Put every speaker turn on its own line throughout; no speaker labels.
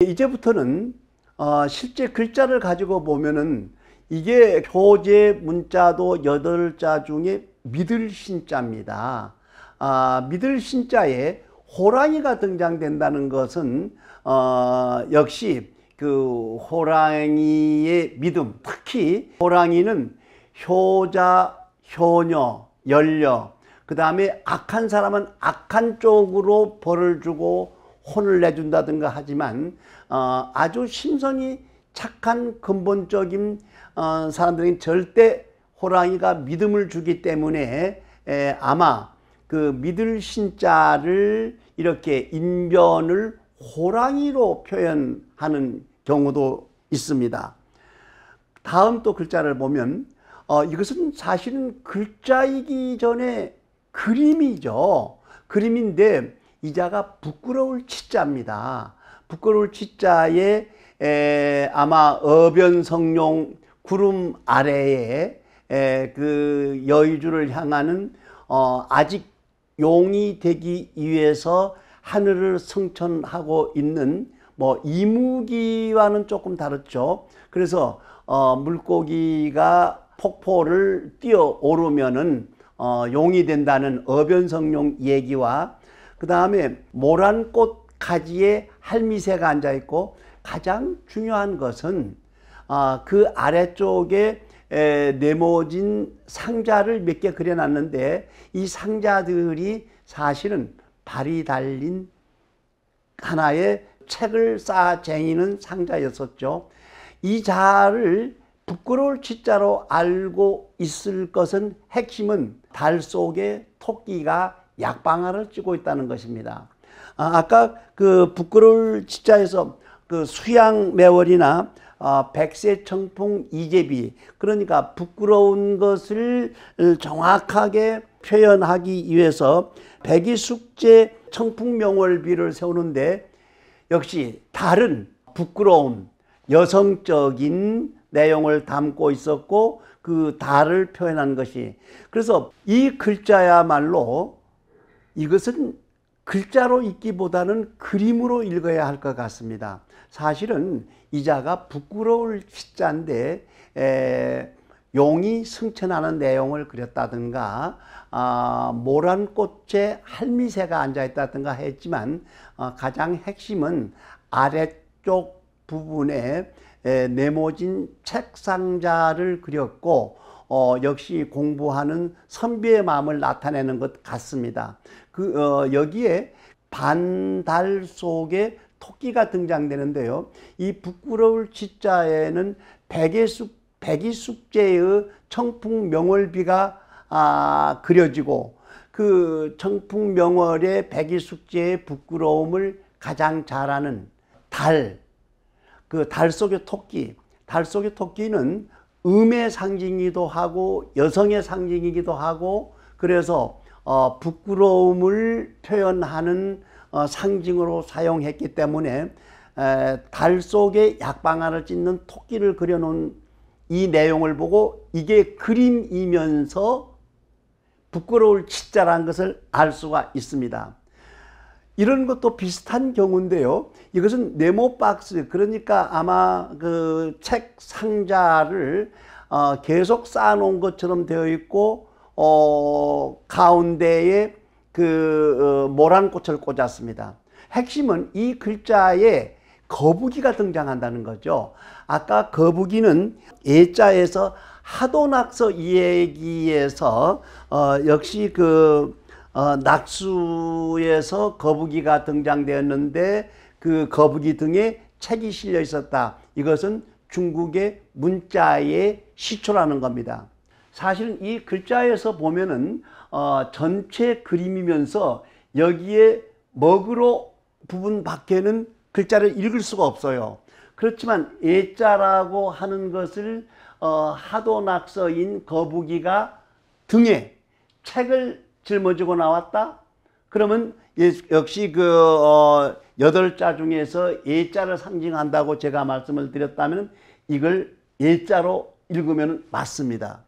이제부터는 어, 실제 글자를 가지고 보면은 이게 교재 문자도 여덟 자 중에 믿을 신자입니다. 아, 믿을 신자에 호랑이가 등장된다는 것은 어, 역시 그 호랑이의 믿음, 특히 호랑이는 효자, 효녀, 연녀, 그 다음에 악한 사람은 악한 쪽으로 벌을 주고 혼을 내준다든가 하지만 어, 아주 신선히 착한 근본적인 어, 사람들은 절대 호랑이가 믿음을 주기 때문에 에, 아마 그 믿을 신자를 이렇게 인변을 호랑이로 표현하는 경우도 있습니다. 다음 또 글자를 보면 어, 이것은 사실은 글자이기 전에 그림이죠. 그림인데 이자가 부끄러울 치자입니다. 부끄러울 치자에 아마 어변성룡 구름 아래에 그 여의주를 향하는 어 아직 용이 되기 위해서 하늘을 승천하고 있는 뭐 이무기와는 조금 다르죠. 그래서 어 물고기가 폭포를 뛰어 오르면은 어, 용이 된다는 어변성용 얘기와 그 다음에 모란꽃 가지에 할미새가 앉아 있고 가장 중요한 것은 어, 그 아래쪽에 에, 네모진 상자를 몇 개 그려놨는데 이 상자들이 사실은 발이 달린 하나의 책을 쌓아 쟁이는 상자였었죠. 이 자를 부끄러울 치자로 알고 있을 것은 핵심은 달 속에 토끼가 약방아를 찌고 있다는 것입니다. 아, 까그 북구를 치자에서 그 수양 매월이나 어, 백세 청풍 이재비 그러니까 부끄러운 것을 어, 정확하게 표현하기 위해서 백이 숙제 청풍 명월비를 세우는데 역시 다른 부끄러움 여성적인 내용을 담고 있었고 그 달을 표현한 것이 그래서 이 글자야말로 이것은 글자로 읽기보다는 그림으로 읽어야 할 것 같습니다. 사실은 이자가 부끄러울 시자인데 에, 용이 승천하는 내용을 그렸다든가 아, 모란 꽃에 할미새가 앉아 있다든가 했지만 아, 가장 핵심은 아래쪽 부분에 네모진 책상자를 그렸고 어, 역시 공부하는 선비의 마음을 나타내는 것 같습니다. 그 어, 여기에 반달 속에 토끼가 등장되는데요. 이 부끄러울 치자에는 백의숙 백이숙제의 청풍 명월비가 아, 그려지고 그 청풍 명월의 백이숙제의 부끄러움을 가장 잘하는 달 그달 속의 토끼, 달 속의 토끼는 음의 상징이기도 하고 여성의 상징이기도 하고 그래서 어, 부끄러움을 표현하는 어, 상징으로 사용했기 때문에 에, 달 속에 약방아를 찢는 토끼를 그려놓은 이 내용을 보고 이게 그림이면서 부끄러울 치자라는 것을 알 수가 있습니다. 이런 것도 비슷한 경우인데요. 이것은 네모 박스 그러니까 아마 그 책 상자를 어, 계속 쌓아놓은 것처럼 되어 있고 어, 가운데에 그 어, 모란꽃을 꽂았습니다. 핵심은 이 글자에 거북이가 등장한다는 거죠. 아까 거북이는 예자에서 하도낙서 이야기에서 어, 역시 그 어, 낙수에서 거북이가 등장되었는데 그 거북이 등에 책이 실려 있었다. 이것은 중국의 문자의 시초라는 겁니다. 사실은 이 글자에서 보면은 어, 전체 그림이면서 여기에 먹으로 부분 밖에는 글자를 읽을 수가 없어요. 그렇지만 예자라고 하는 것을 어, 하도낙서인 거북이가 등에 책을 짊어지고 나왔다? 그러면 역시 그 어, 여덟 자 중에서 예자를 상징한다고 제가 말씀을 드렸다면 이걸 예자로 읽으면 맞습니다.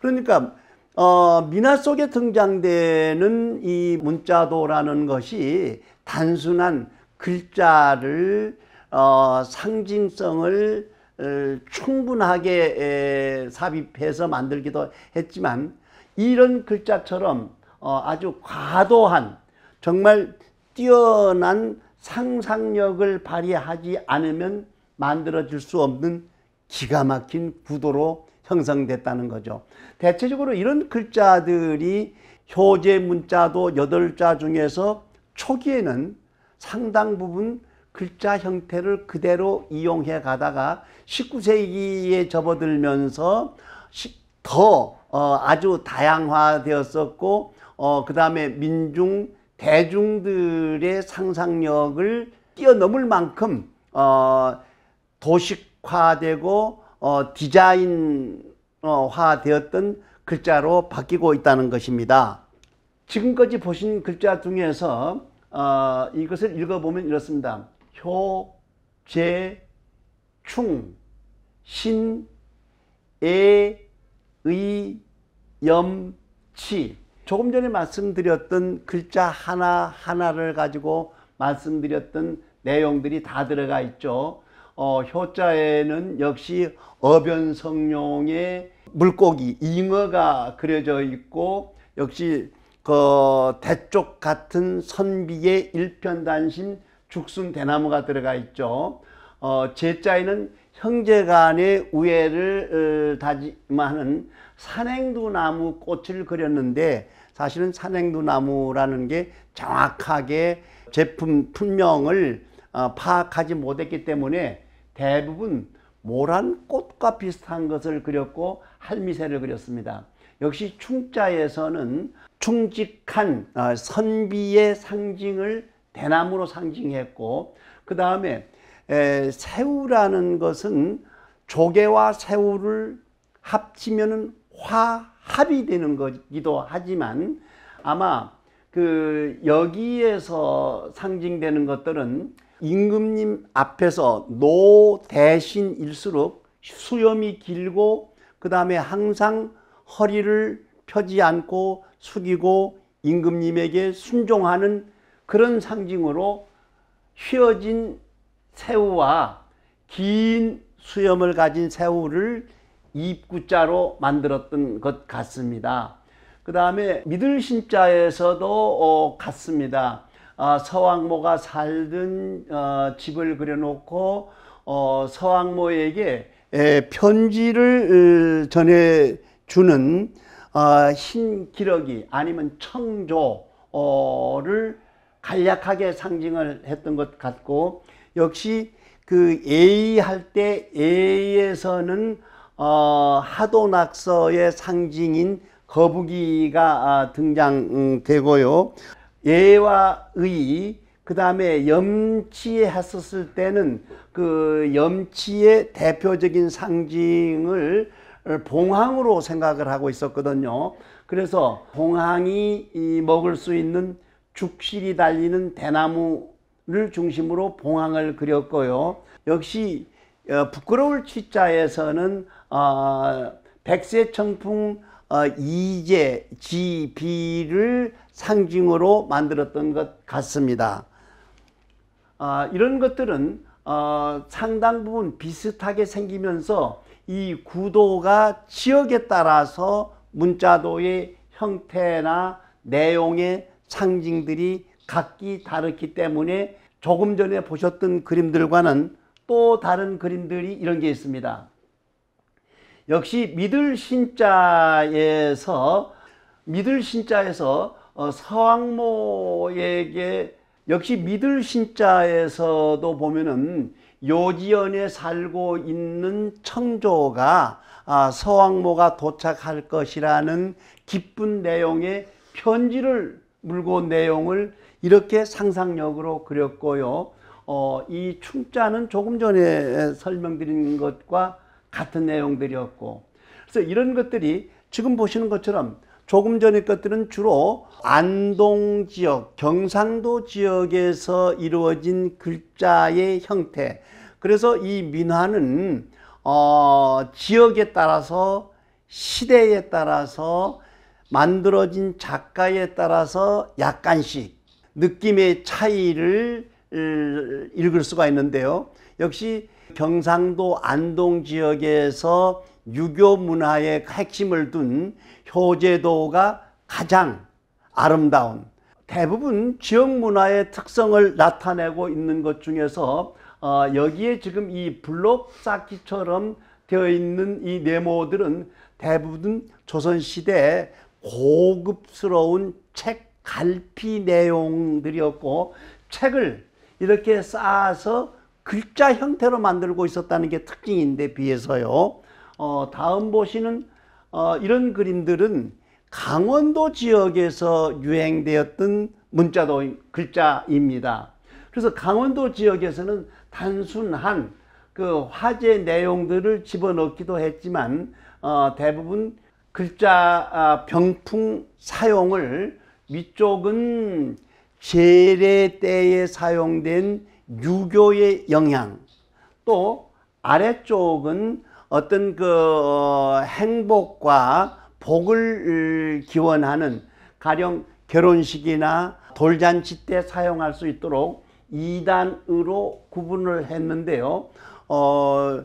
그러니까 어, 미나 속에 등장되는 이 문자도라는 것이 단순한 글자를 어, 상징성을 어, 충분하게 에, 삽입해서 만들기도 했지만 이런 글자처럼 어, 아주 과도한 정말 뛰어난 상상력을 발휘하지 않으면 만들어질 수 없는 기가 막힌 구도로 형성됐다는 거죠. 대체적으로 이런 글자들이 효제 문자도 8자 중에서 초기에는 상당 부분 글자 형태를 그대로 이용해 가다가 19세기에 접어들면서 더 어, 아주 다양화되었었고 어, 그 다음에 민중 대중들의 상상력을 뛰어넘을 만큼 어, 도식화되고 어, 디자인화되었던 글자로 바뀌고 있다는 것입니다. 지금까지 보신 글자 중에서 어, 이것을 읽어보면 이렇습니다. 효, 제, 충, 신, 예, 의, 염, 치. 조금 전에 말씀드렸던 글자 하나하나를 가지고 말씀드렸던 내용들이 다 들어가 있죠. 어, 효자에는 역시 어변성룡의 물고기, 잉어가 그려져 있고 역시 그 대쪽 같은 선비의 일편단심 죽순 대나무가 들어가 있죠. 어, 제자에는 형제 간의 우애를 어, 다짐하는 산행두나무 꽃을 그렸는데 사실은 산행두나무라는 게 정확하게 제품 품명을 어, 파악하지 못했기 때문에 대부분 모란 꽃과 비슷한 것을 그렸고 할미새를 그렸습니다. 역시 충자에서는 충직한 어, 선비의 상징을 대나무로 상징했고 그 다음에 새우라는 것은 조개와 새우를 합치면 화합이 되는 거기도 하지만 아마 그 여기에서 상징되는 것들은 임금님 앞에서 노 대신일수록 수염이 길고 그 다음에 항상 허리를 펴지 않고 숙이고 임금님에게 순종하는 그런 상징으로 휘어진 새우와 긴 수염을 가진 새우를 입구자로 만들었던 것 같습니다. 그 다음에 믿을 신자에서도 어, 같습니다. 어, 아, 서왕모가 살던 어, 집을 그려놓고 어, 서왕모에게 에, 편지를 어, 전해주는 어, 흰 기러기 아니면 청조를 간략하게 상징을 했던 것 같고 역시 그 A 할때 A에서는 어, 하도낙서의 상징인 거북이가 아, 등장되고요. 예와 의, 그 다음에 염치했었을 때는 그 염치의 대표적인 상징을 봉황으로 생각을 하고 있었거든요. 그래서 봉황이 먹을 수 있는 죽실이 달리는 대나무 를 중심으로 봉황을 그렸고요. 역시 어, 부끄러울 치자에서는 어, 백세 청풍 어, 이제 지비를 상징으로 만들었던 것 같습니다. 아, 이런 것들은 상당 부분 비슷하게 생기면서 이 구도가 지역에 따라서 문자도의 형태나 내용의 상징들이 각기 다르기 때문에 조금 전에 보셨던 그림들과는 또 다른 그림들이 이런 게 있습니다. 역시 믿을 신자에서 믿을 신자에서 어, 서왕모에게 역시 믿을 신자에서도 보면은 요지연에 살고 있는 청조가 아, 서왕모가 도착할 것이라는 기쁜 내용의 편지를 물고 내용을 이렇게 상상력으로 그렸고요. 어, 이 춤자는 조금 전에 설명드린 것과 같은 내용들이었고, 그래서 이런 것들이 지금 보시는 것처럼 조금 전의 것들은 주로 안동 지역, 경상도 지역에서 이루어진 글자의 형태. 그래서 이 민화는 어, 지역에 따라서 시대에 따라서 만들어진 작가에 따라서 약간씩 느낌의 차이를 어, 읽을 수가 있는데요. 역시 경상도 안동 지역에서 유교 문화의 핵심을 둔 효제도가 가장 아름다운 대부분 지역 문화의 특성을 나타내고 있는 것 중에서 어, 여기에 지금 이 블록 쌓기처럼 되어 있는 이 네모들은 대부분 조선시대 고급스러운 책 갈피 내용들이었고 책을 이렇게 쌓아서 글자 형태로 만들고 있었다는 게 특징인데 비해서요. 어, 다음 보시는 어, 이런 그림들은 강원도 지역에서 유행되었던 문자도 글자입니다. 그래서 강원도 지역에서는 단순한 그 화제 내용들을 집어넣기도 했지만 어, 대부분 글자 아, 병풍 사용을 위쪽은 제례 때에 사용된 유교의 영향 또 아래쪽은 어떤 그 어, 행복과 복을 기원하는 가령 결혼식이나 돌잔치 때 사용할 수 있도록 2단으로 구분을 했는데요. 어,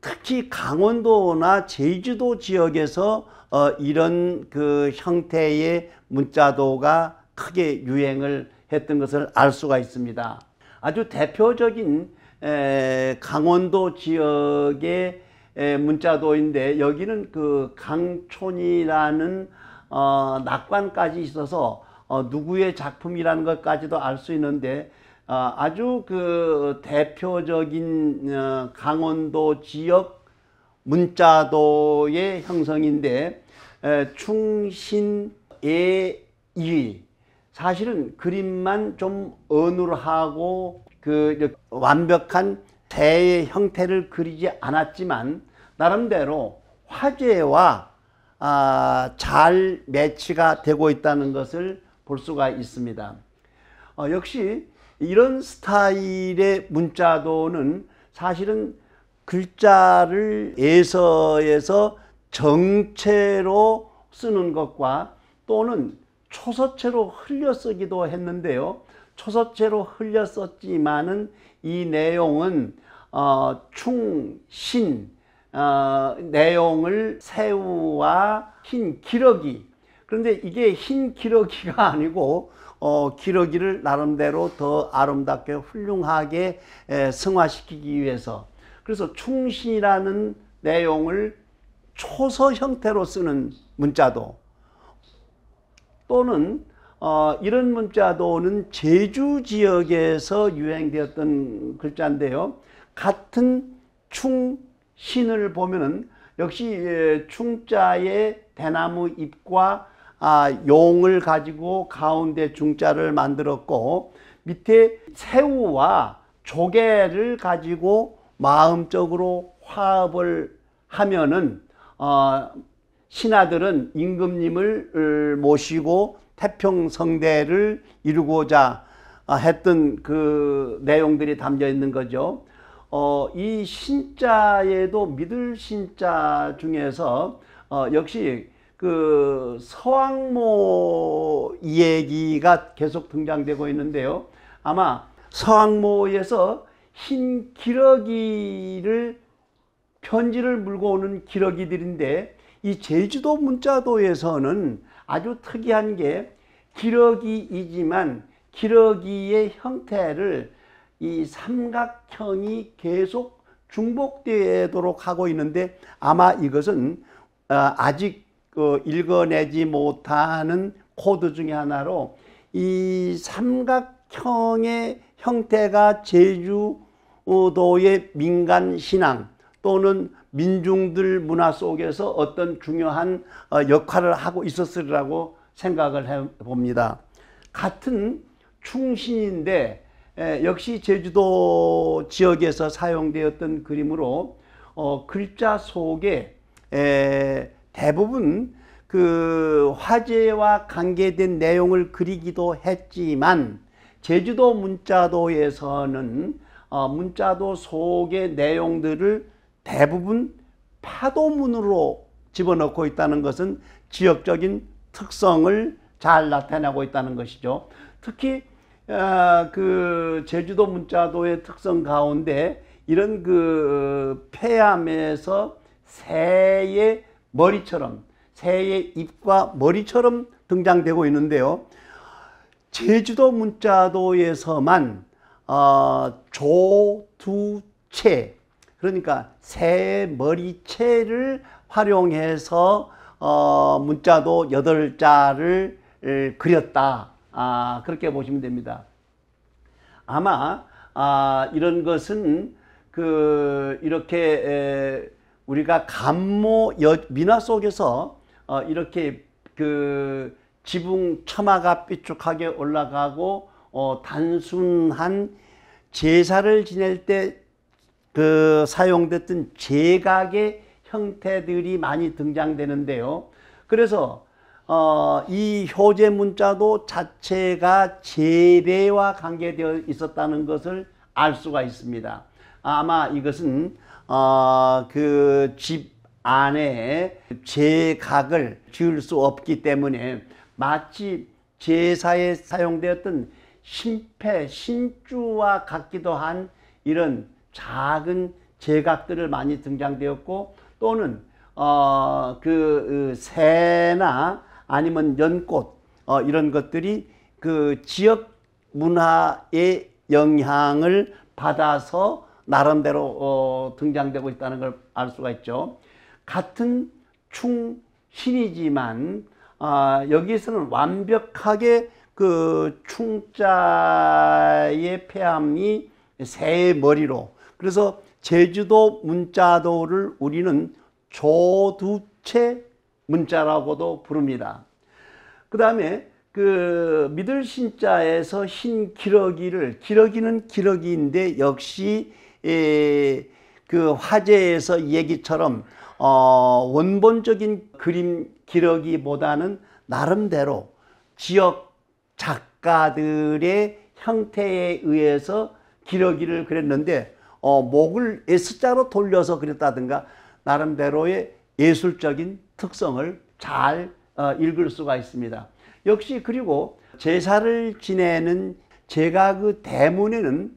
특히 강원도나 제주도 지역에서 어, 이런 그 형태의 문자도가 크게 유행을 했던 것을 알 수가 있습니다. 아주 대표적인 에, 강원도 지역의 에, 문자도인데 여기는 그 강촌이라는 어, 낙관까지 있어서 어, 누구의 작품이라는 것까지도 알 수 있는데 어, 아주 그 대표적인 어, 강원도 지역 문자도의 형성인데 충신의이 사실은 그림만 좀 어눌하고 그 완벽한 대의 형태를 그리지 않았지만 나름대로 화제와 아, 잘 매치가 되고 있다는 것을 볼 수가 있습니다. 어, 역시 이런 스타일의 문자도는 사실은 글자를 예서에서 정체로 쓰는 것과 또는 초서체로 흘려 쓰기도 했는데요. 초서체로 흘려 썼지만은 이 내용은 어, 충신 어, 내용을 새우와 흰 기러기 그런데 이게 흰 기러기가 아니고 어, 기러기를 나름대로 더 아름답게 훌륭하게 에, 승화시키기 위해서 그래서 충신이라는 내용을 초서 형태로 쓰는 문자도 또는 어, 이런 문자도는 제주 지역에서 유행되었던 글자인데요. 같은 충신을 보면은 역시 예, 충자의 대나무 잎과 아, 용을 가지고 가운데 중자를 만들었고 밑에 새우와 조개를 가지고 마음적으로 화합을 하면은 어, 신하들은 임금님을 모시고 태평성대를 이루고자 아, 했던 그 내용들이 담겨 있는 거죠. 어, 이 신자에도 믿을 신자 중에서 어, 역시 그 서왕모 얘기가 계속 등장되고 있는데요. 아마 서왕모에서 흰 기러기를 편지를 물고 오는 기러기들인데 이 제주도 문자도에서는 아주 특이한 게 기러기이지만 기러기의 형태를 이 삼각형이 계속 중복되도록 하고 있는데 아마 이것은 어, 아직 어, 읽어내지 못하는 코드 중의 하나로 이 삼각형의 형태가 제주 의 도의 민간 신앙 또는 민중들 문화 속에서 어떤 중요한 어, 역할을 하고 있었으리라고 생각을 해 봅니다. 같은 충신인데 역시 제주도 지역에서 사용되었던 그림으로 어, 글자 속 에, 대부분 그 화제와 관계된 내용을 그리기도 했지만 제주도 문자도에서는 어, 문자도 속의 내용들을 대부분 파도문으로 집어넣고 있다는 것은 지역적인 특성을 잘 나타내고 있다는 것이죠. 특히 어, 그 제주도 문자도의 특성 가운데 이런 그 폐암에서 새의 머리처럼 새의 입과 머리처럼 등장되고 있는데요. 제주도 문자도에서만 어, 조두체 그러니까 세 머리채를 활용해서 어, 문자도 여덟 자를 그렸다. 아, 그렇게 보시면 됩니다. 아마 아, 이런 것은 그 이렇게 우리가 감모 여, 민화 속에서 어, 이렇게 그 지붕 처마가 삐쭉하게 올라가고 어, 단순한 제사를 지낼 때 그 사용됐던 제각의 형태들이 많이 등장되는데요. 그래서 어, 이 효제 문자도 자체가 제례와 관계되어 있었다는 것을 알 수가 있습니다. 아마 이것은 어, 그 집 안에 제각을 지을 수 없기 때문에 마치 제사에 사용되었던 심폐, 심주와 같기도 한 이런 작은 제각들을 많이 등장되었고 또는 어, 그, 그 새나 아니면 연꽃 어, 이런 것들이 그 지역 문화의 영향을 받아서 나름대로 어, 등장되고 있다는 걸 알 수가 있죠. 같은 충신이지만 아, 여기에서는 완벽하게 그 충자의 폐함이 새 머리로 그래서 제주도 문자도를 우리는 조두체 문자라고도 부릅니다. 그 다음에 그 믿을 신자에서 흰 기러기를 기러기는 기러기인데 역시 그 화제에서 얘기처럼 어 원본적인 그림 기러기보다는 나름대로 지역 작가들의 형태에 의해서 기러기를 그렸는데 어, 목을 S자로 돌려서 그렸다든가 나름대로의 예술적인 특성을 잘 어, 읽을 수가 있습니다. 역시 그리고 제사를 지내는 제가 그 대문에는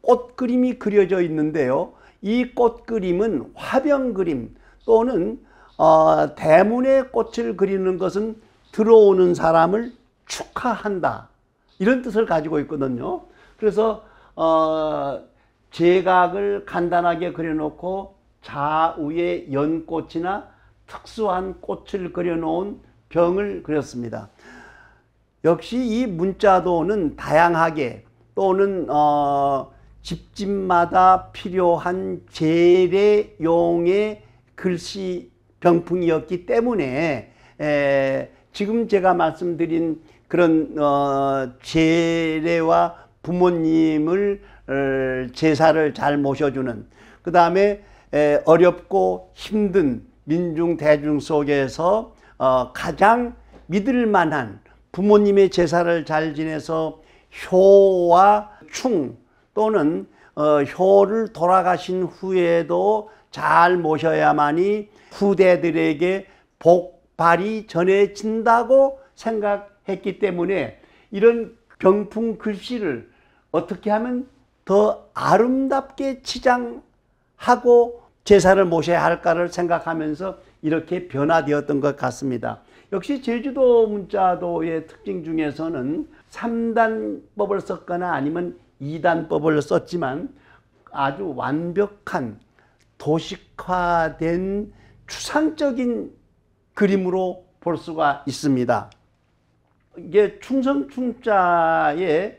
꽃 그림이 그려져 있는데요. 이 꽃 그림은 화병 그림 또는 어, 대문의 꽃을 그리는 것은 들어오는 사람을 축하한다. 이런 뜻을 가지고 있거든요. 그래서 어, 제각을 간단하게 그려놓고 좌우에 연꽃이나 특수한 꽃을 그려놓은 병을 그렸습니다. 역시 이 문자도는 다양하게 또는 어, 집집마다 필요한 재래용의 글씨 병풍이었기 때문에 에, 지금 제가 말씀드린 그런 어, 제례와 부모님을 어, 제사를 잘 모셔주는 그 다음에 어렵고 힘든 민중 대중 속에서 어, 가장 믿을 만한 부모님의 제사를 잘 지내서 효와 충 또는 어, 효를 돌아가신 후에도 잘 모셔야만이 후대들에게 복발이 전해진다고 생각 했기 때문에 이런 병풍 글씨를 어떻게 하면 더 아름답게 치장하고 제사를 모셔야 할까를 생각하면서 이렇게 변화되었던 것 같습니다. 역시 제주도 문자도의 특징 중에서는 3단법을 썼거나 아니면 2단법을 썼지만 아주 완벽한 도식화된 추상적인 그림으로 볼 수가 있습니다. 이게 충성충자의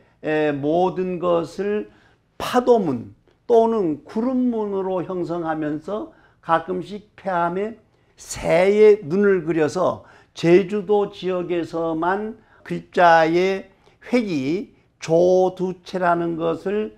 모든 것을 파도문 또는 구름문으로 형성하면서 가끔씩 폐암에 새의 눈을 그려서 제주도 지역에서만 글자의 획이 조두체라는 것을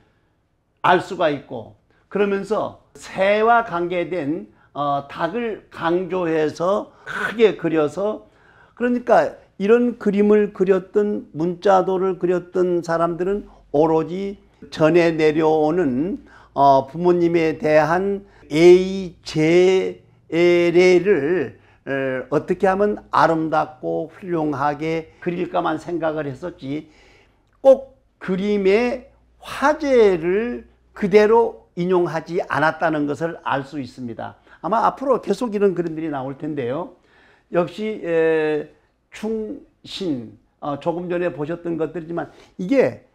알 수가 있고 그러면서 새와 관계된 어, 닭을 강조해서 크게 그려서 그러니까 이런 그림을 그렸던 문자도를 그렸던 사람들은 오로지 전에 내려오는 어, 부모님에 대한 예의 제례를 어떻게 하면 아름답고 훌륭하게 그릴까만 생각을 했었지 꼭 그림의 화제를 그대로 인용하지 않았다는 것을 알 수 있습니다. 아마 앞으로 계속 이런 그림들이 나올 텐데요. 역시 에, 충신 어, 조금 전에 보셨던 것들이지만 이게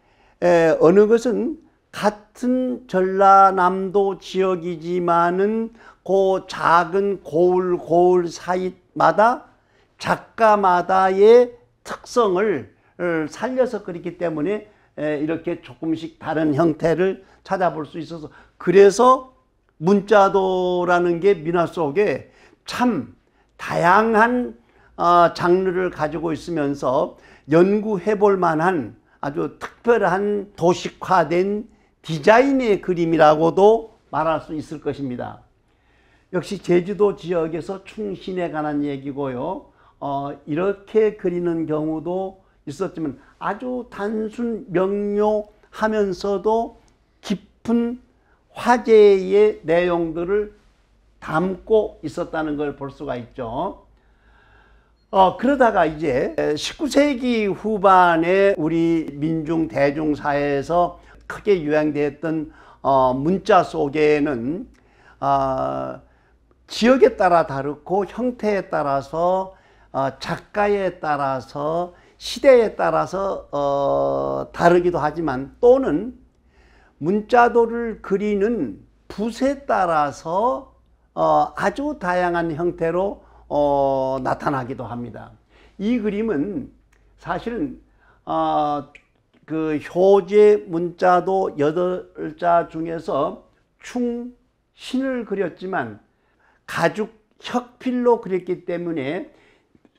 에, 어느 것은 같은 전라남도 지역이지만은 그 작은 고을 고을 사이마다 작가마다의 특성을 어, 살려서 그렇기 때문에 이렇게 조금씩 다른 형태를 찾아볼 수 있어서 그래서 문자도라는 게 민화 속에 참 다양한 어, 장르를 가지고 있으면서 연구해 볼 만한 아주 특별한 도식화된 디자인의 그림이라고도 말할 수 있을 것입니다. 역시 제주도 지역에서 충신에 관한 얘기고요. 어, 이렇게 그리는 경우도 있었지만 아주 단순 명료하면서도 깊은 화제의 내용들을 담고 있었다는 걸 볼 수가 있죠. 어, 그러다가 이제 19세기 후반에 우리 민중 대중사회에서 크게 유행되었던 어, 문자 속에는 어, 지역에 따라 다르고 형태에 따라서 어, 작가에 따라서 시대에 따라서 어, 다르기도 하지만 또는 문자도를 그리는 붓에 따라서 어, 아주 다양한 형태로 어, 나타나기도 합니다. 이 그림은 사실은 어, 그 효제 문자도 여덟 자 중에서 충신을 그렸지만 가죽 혁필로 그렸기 때문에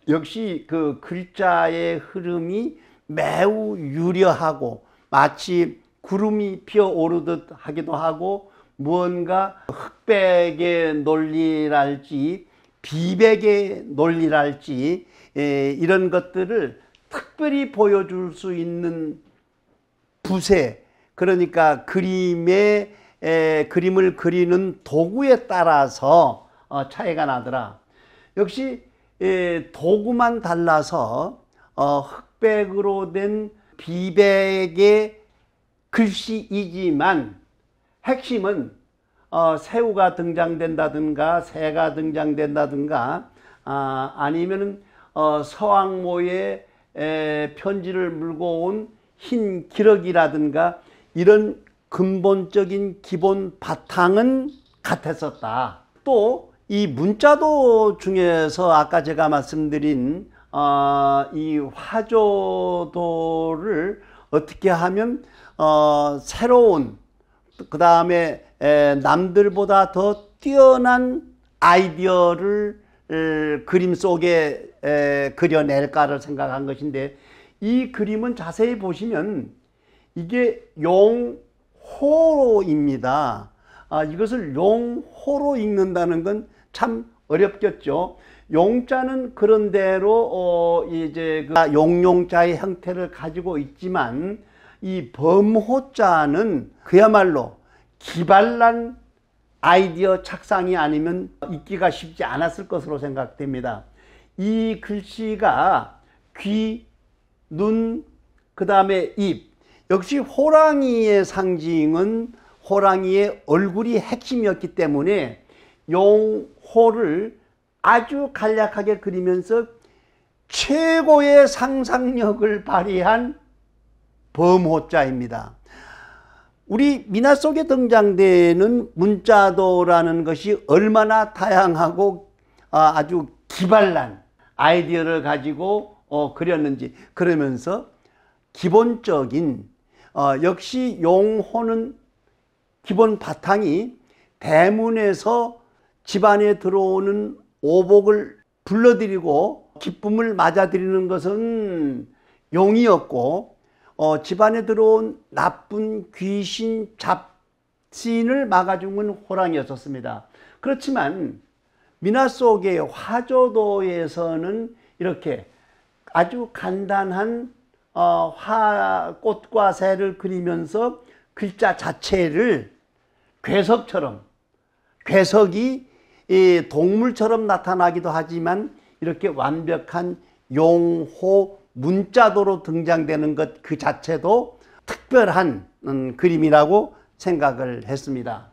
역시 그 글자의 흐름이 매우 유려하고 마치 구름이 피어오르듯 하기도 하고 무언가 흑백의 논리랄지 비백의 논리랄지 예, 이런 것들을 특별히 보여줄 수 있는 부세 그러니까 그림의 그림을 그리는 도구에 따라서 어, 차이가 나더라. 역시 예, 도구만 달라서 어, 흑백으로 된 비백의 글씨이지만 핵심은 어, 새우가 등장된다든가 새가 등장된다든가 아, 아니면은 어, 서왕모의 에, 편지를 물고 온 흰 기러기라든가 이런 근본적인 기본 바탕은 같았었다. 또 이 문자도 중에서 아까 제가 말씀드린 어, 이 화조도를 어떻게 하면 어, 새로운 그 다음에 남들보다 더 뛰어난 아이디어를 그림 속에 그려낼까를 생각한 것인데 이 그림은 자세히 보시면 이게 용호로입니다. 아, 이것을 용호로 읽는다는 건 참 어렵겠죠. 용자는 그런대로 어, 이제 그 용용자의 형태를 가지고 있지만 이 범호자는 그야말로 기발난 아이디어 착상이 아니면 읽기가 쉽지 않았을 것으로 생각됩니다. 이 글씨가 귀, 눈, 그 다음에 입. 역시 호랑이의 상징은 호랑이의 얼굴이 핵심이었기 때문에 용호를 아주 간략하게 그리면서 최고의 상상력을 발휘한 범호자입니다. 우리 미나 속에 등장되는 문자도라는 것이 얼마나 다양하고 아, 아주 기발난 아이디어를 가지고 어, 그렸는지 그러면서 기본적인 어, 역시 용호는 기본 바탕이 대문에서 집안에 들어오는 오복을 불러들이고 기쁨을 맞아들이는 것은 용이었고 어, 집안에 들어온 나쁜 귀신 잡신을 막아준 건 호랑이였었습니다. 그렇지만 미나 속의 화조도에서는 이렇게 아주 간단한 어, 화, 꽃과 새를 그리면서 글자 자체를 괴석처럼 괴석이 동물처럼 나타나기도 하지만 이렇게 완벽한 용호 문자도로 등장되는 것 그 자체도 특별한 음, 그림이라고 생각을 했습니다.